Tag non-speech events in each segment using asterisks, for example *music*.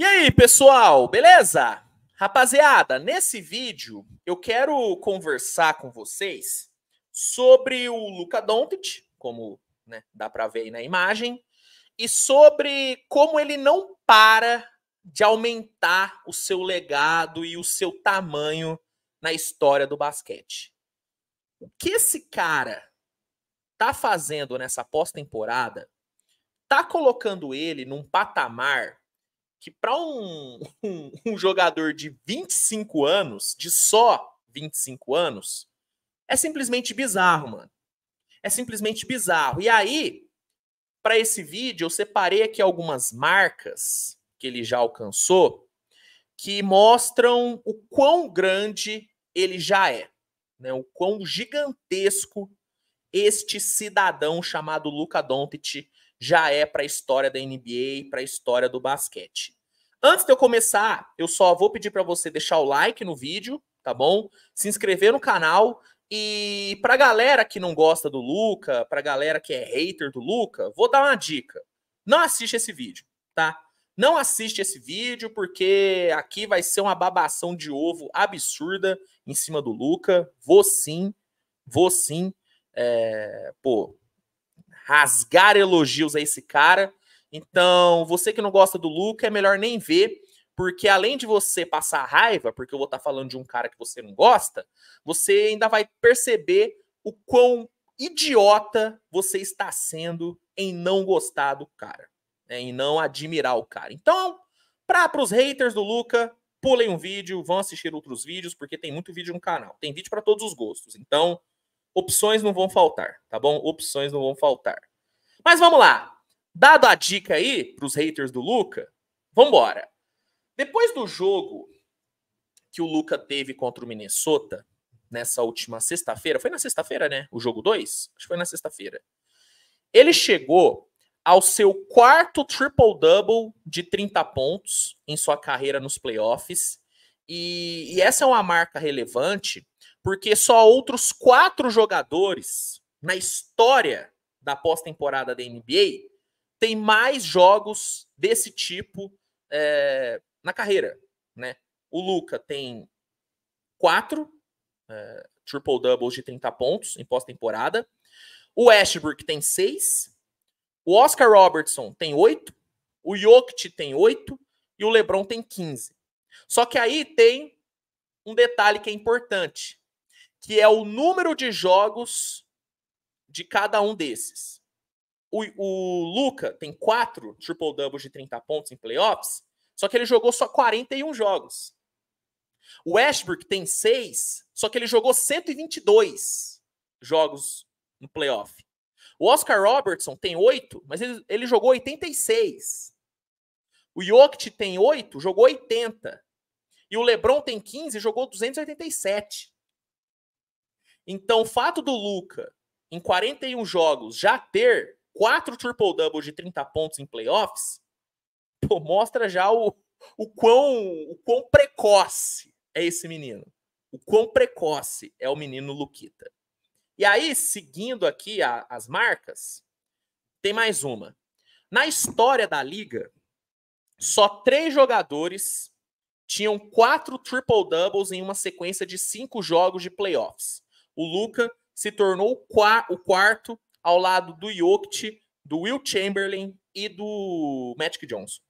E aí, pessoal, beleza? Rapaziada, nesse vídeo eu quero conversar com vocês sobre o Luka Doncic, como né, dá para ver aí na imagem, e sobre como ele não para de aumentar o seu legado e o seu tamanho na história do basquete. O que esse cara tá fazendo nessa pós-temporada tá colocando ele num patamar que para um, *laughs* um, um, jogador de 25 anos, de só 25 anos, é simplesmente bizarro, mano. É simplesmente bizarro. E aí, para esse vídeo, eu separei aqui algumas marcas que ele já alcançou que mostram o quão grande ele já é, né? O quão gigantesco este cidadão chamado Luca Doncic já é para a história da NBA, para a história do basquete. Antes de eu começar, eu só vou pedir para você deixar o like no vídeo, tá bom? Se inscrever no canal e pra galera que não gosta do Luca, pra galera que é hater do Luca, vou dar uma dica. Não assiste esse vídeo, tá? Não assiste esse vídeo porque aqui vai ser uma babação de ovo absurda em cima do Luca. Vou sim, vou sim, é, pô, rasgar elogios a esse cara então, você que não gosta do Luca, é melhor nem ver, porque além de você passar raiva, porque eu vou estar tá falando de um cara que você não gosta, você ainda vai perceber o quão idiota você está sendo em não gostar do cara, né, em não admirar o cara. Então, para os haters do Luca, pulem um vídeo, vão assistir outros vídeos, porque tem muito vídeo no canal. Tem vídeo para todos os gostos. Então, opções não vão faltar, tá bom? Opções não vão faltar. Mas vamos lá. Dado a dica aí para os haters do Luca, vamos embora. Depois do jogo que o Luca teve contra o Minnesota, nessa última sexta-feira, foi na sexta-feira, né? O jogo 2? Acho que foi na sexta-feira. Ele chegou ao seu quarto triple-double de 30 pontos em sua carreira nos playoffs. E, e, essa é uma marca relevante, porque só outros quatro jogadores na história da pós-temporada da NBA tem mais jogos desse tipo é, na carreira, né? O Luca tem quatro é, triple doubles de 30 pontos em pós-temporada. O Ashbrook tem seis. O Oscar Robertson tem oito. O Jokic tem oito. E o LeBron tem 15. Só que aí tem um detalhe que é importante, que é o número de jogos de cada um desses. O, o Luca tem quatro triple-doubles de 30 pontos em playoffs, só que ele jogou só 41 jogos. O Westbrook tem seis, só que ele jogou 122 jogos no playoff. O Oscar Robertson tem oito, mas ele, ele jogou 86. O Jokic tem oito, jogou 80. E o LeBron tem 15, jogou 287. Então, o fato do Luca, em 41 jogos, já ter quatro triple-doubles de 30 pontos em playoffs, pô, mostra já o, o, quão, o quão precoce é esse menino. O quão precoce é o menino Luquita. E aí, seguindo aqui a, as marcas, tem mais uma. Na história da liga, só três jogadores tinham quatro triple-doubles em uma sequência de cinco jogos de playoffs. O Luca se tornou o quarto ao lado do Jokic, do Will Chamberlain e do Magic Johnson.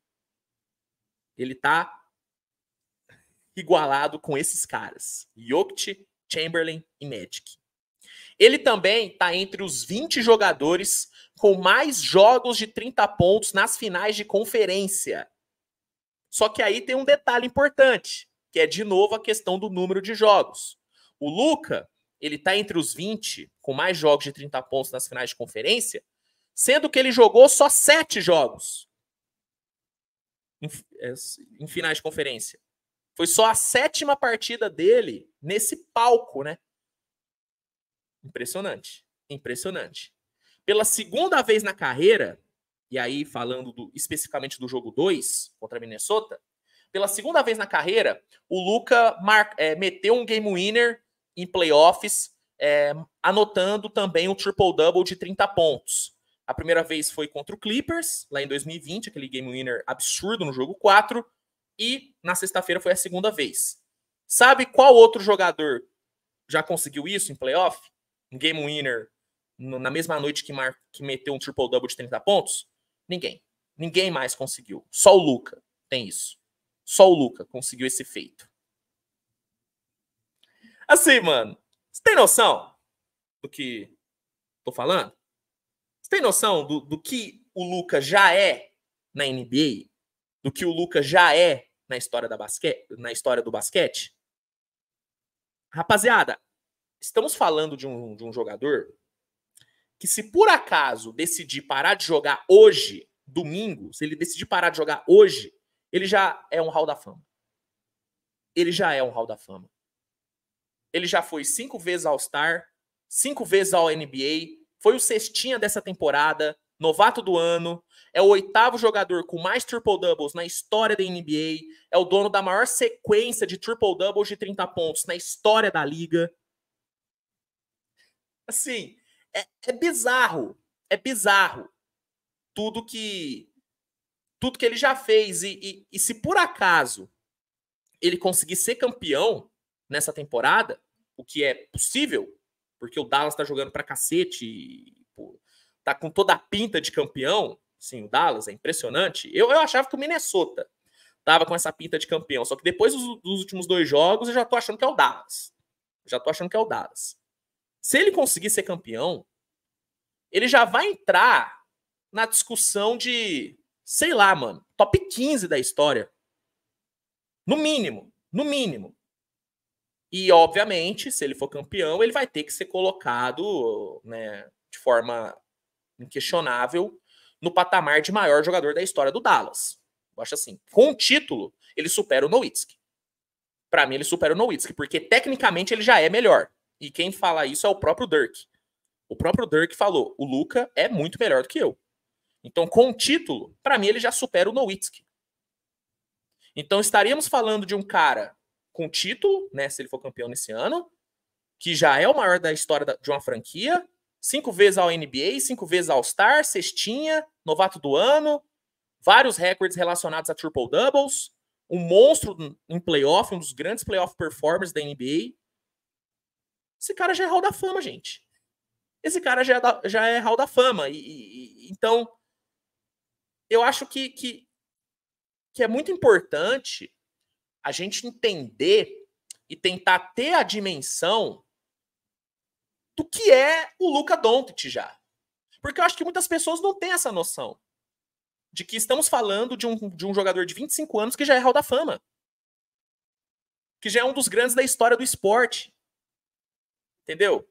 Ele tá igualado com esses caras. Jokic, Chamberlain e Magic. Ele também está entre os 20 jogadores com mais jogos de 30 pontos nas finais de conferência. Só que aí tem um detalhe importante, que é de novo a questão do número de jogos. O Luca ele está entre os 20 com mais jogos de 30 pontos nas finais de conferência, sendo que ele jogou só 7 jogos em, é, em finais de conferência. Foi só a sétima partida dele nesse palco, né? Impressionante. Impressionante. Pela segunda vez na carreira, e aí falando do, especificamente do jogo 2 contra Minnesota, pela segunda vez na carreira, o Luca mar, é, meteu um game winner em playoffs, é, anotando também um triple-double de 30 pontos. A primeira vez foi contra o Clippers, lá em 2020, aquele game winner absurdo no jogo 4. E na sexta-feira foi a segunda vez. Sabe qual outro jogador já conseguiu isso em playoff? Um game winner no, na mesma noite que, mar, que meteu um triple-double de 30 pontos? Ninguém. Ninguém mais conseguiu. Só o Luca tem isso. Só o Luca conseguiu esse feito. Assim, mano, você tem noção do que tô falando? Você tem noção do, do que o Lucas já é na NBA? Do que o Lucas já é na história, da basquete, na história do basquete? Rapaziada, estamos falando de um, de um jogador que, se por acaso decidir parar de jogar hoje, domingo, se ele decidir parar de jogar hoje, ele já é um hall da fama. Ele já é um hall da fama. Ele já foi cinco vezes All-Star, cinco vezes All-NBA, foi o cestinha dessa temporada, novato do ano, é o oitavo jogador com mais triple-doubles na história da NBA, é o dono da maior sequência de triple-doubles de 30 pontos na história da liga. Assim, é, é bizarro, é bizarro tudo que tudo que ele já fez e, e, e se por acaso ele conseguir ser campeão, nessa temporada, o que é possível, porque o Dallas tá jogando pra cacete, e, pô, tá com toda a pinta de campeão. Sim, o Dallas é impressionante. Eu, eu achava que o Minnesota tava com essa pinta de campeão, só que depois dos, dos últimos dois jogos eu já tô achando que é o Dallas. já tô achando que é o Dallas. Se ele conseguir ser campeão, ele já vai entrar na discussão de, sei lá, mano, top 15 da história. No mínimo, no mínimo. E, obviamente, se ele for campeão, ele vai ter que ser colocado né, de forma inquestionável no patamar de maior jogador da história do Dallas. Eu acho assim, com o título, ele supera o Nowitzki. Para mim, ele supera o Nowitzki, porque tecnicamente ele já é melhor. E quem fala isso é o próprio Dirk. O próprio Dirk falou: o Luca é muito melhor do que eu. Então, com o título, para mim, ele já supera o Nowitzki. Então, estaríamos falando de um cara com título, né? Se ele for campeão nesse ano, que já é o maior da história da, de uma franquia. Cinco vezes ao NBA, cinco vezes ao Star, cestinha, novato do ano, vários recordes relacionados a triple doubles, um monstro em playoff, um dos grandes playoff performers da NBA. Esse cara já é hall da fama, gente. Esse cara já é, da, já é hall da fama. E, e, então, eu acho que, que, que é muito importante a gente entender e tentar ter a dimensão do que é o Luca Doncic já. Porque eu acho que muitas pessoas não têm essa noção de que estamos falando de um, de um jogador de 25 anos que já é Hall da Fama. Que já é um dos grandes da história do esporte. Entendeu?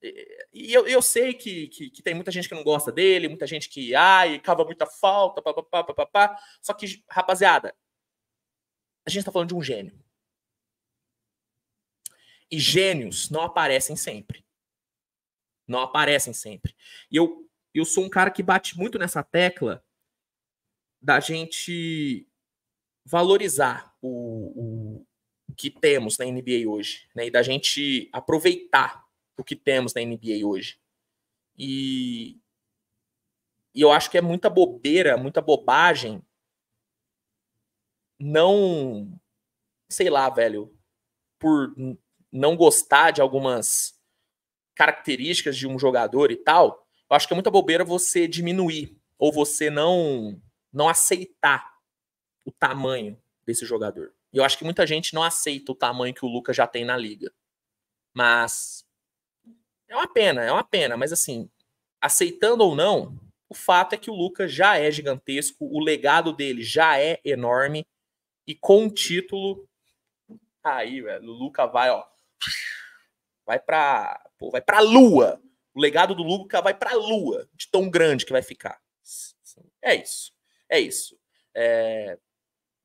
E eu, eu sei que, que, que, tem muita gente que não gosta dele, muita gente que ai, cava muita falta, papapá, papapá. Só que, rapaziada, a gente está falando de um gênio. E gênios não aparecem sempre. Não aparecem sempre. E eu, eu sou um cara que bate muito nessa tecla da gente valorizar o, o que temos na NBA hoje, né? E da gente aproveitar o que temos na NBA hoje. E, e eu acho que é muita bobeira, muita bobagem não, sei lá, velho, por não gostar de algumas características de um jogador e tal, eu acho que é muita bobeira você diminuir ou você não não aceitar o tamanho desse jogador. Eu acho que muita gente não aceita o tamanho que o Lucas já tem na liga. Mas é uma pena, é uma pena, mas assim, aceitando ou não, o fato é que o Lucas já é gigantesco, o legado dele já é enorme e com o título. Tá aí, velho, o Luca vai, ó. Vai pra. Pô, vai pra lua. O legado do Luca vai pra lua, de tão grande que vai ficar. É isso. É isso. É...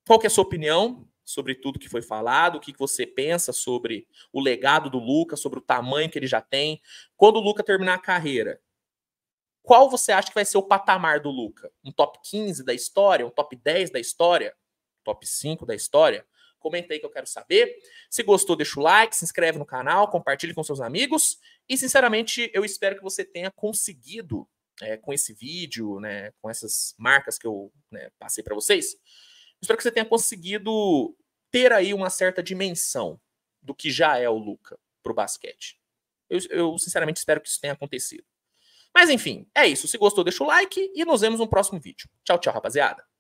Qual que é a sua opinião sobre tudo que foi falado? O que, você pensa sobre o legado do Luca, sobre o tamanho que ele já tem? Quando o Luca terminar a carreira, qual você acha que vai ser o patamar do Luca? Um top 15 da história? Um top 10 da história? top 5 da história. Comenta aí que eu quero saber. Se gostou, deixa o like, se inscreve no canal, compartilhe com seus amigos. E, sinceramente, eu espero que você tenha conseguido, é, com esse vídeo, né, com essas marcas que eu né, passei para vocês, espero que você tenha conseguido ter aí uma certa dimensão do que já é o Luca para o basquete. Eu, eu, sinceramente, espero que isso tenha acontecido. Mas, enfim, é isso. Se gostou, deixa o like e nos vemos no próximo vídeo. Tchau, tchau, rapaziada.